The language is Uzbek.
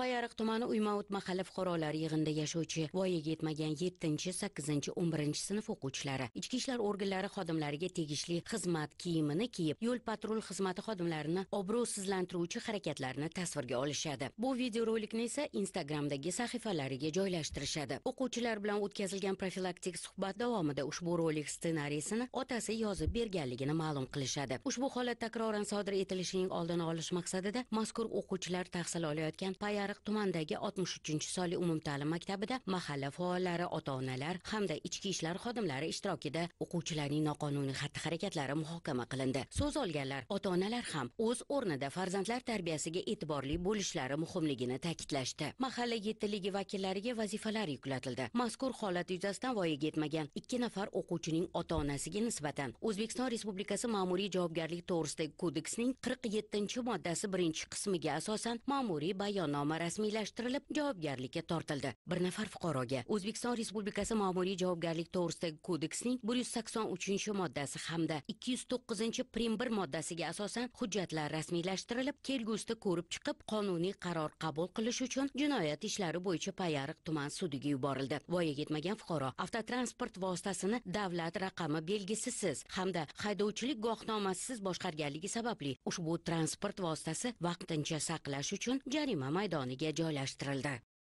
payariq tumani uyma mahalla fuqarolar yig'inida yashovchi voyaga yetmagan 7 8 11 sinf o'quvchilari ichki ishlar organlari xodimlariga tegishli xizmat kiyimini kiyib yo'l patrul xizmati xodimlarini obro'sizlantiruvchi harakatlarni tasvirga olishadi bu videorolikni esa instagramdagi sahifalariga joylashtirishadi o'quvchilar bilan o'tkazilgan profilaktik suhbat davomida ushbu rolik ssenariysini otasi yozib berganligini ma'lum qilishadi ushbu holat takroran sodir etilishining oldini olish maqsadida mazkur o'quvchilar tahsil olayotgan payariq sariq tumanidagi 63 sonli umumta'lim maktabida mahalla faollari ota onalar hamda ichki ishlar xodimlari ishtirokida o'quvchilarning noqonuniy xatti harakatlari muhokama qilindi so'z olganlar ota onalar ham o'z o'rnida farzandlar tarbiyasiga e'tiborli bo'lishlari muhimligini ta'kidlashdi mahalla yettiligi vakillariga vazifalar yuklatildi mazkur holat yuzasidan voyaga yetmagan ikki nafar o'quvchining ota onasiga nisbatan o'zbekiston respublikasi ma'muriy javobgarlik to'g'risidagi kodeksning qirq yettinchi moddasi birinchi qismiga asosan ma'muriy bayonnoma rasmiylashtirilib javobgarlikka tortildi bir nafar fuqaroga o'zbekiston respublikasi ma'muriy javobgarlik to'g'risidagi kodeksning bir yuz sakson uchinchi moddasi hamda ikki yuz to'qqizinchi prim bir moddasiga asosan hujjatlar rasmiylashtirilib kelgusida ko'rib chiqib qonuniy qaror qabul qilish uchun jinoyat ishlari bo'yicha payariq tuman sudiga yuborildi voyaga yetmagan fuqaro avtotransport vositasini davlat raqami belgisisiz hamda haydovchilik guvohnomasisiz boshqarganligi sababli ushbu transport vositasi vaqtincha saqlash uchun jarima maydoni Monique yo la astraldad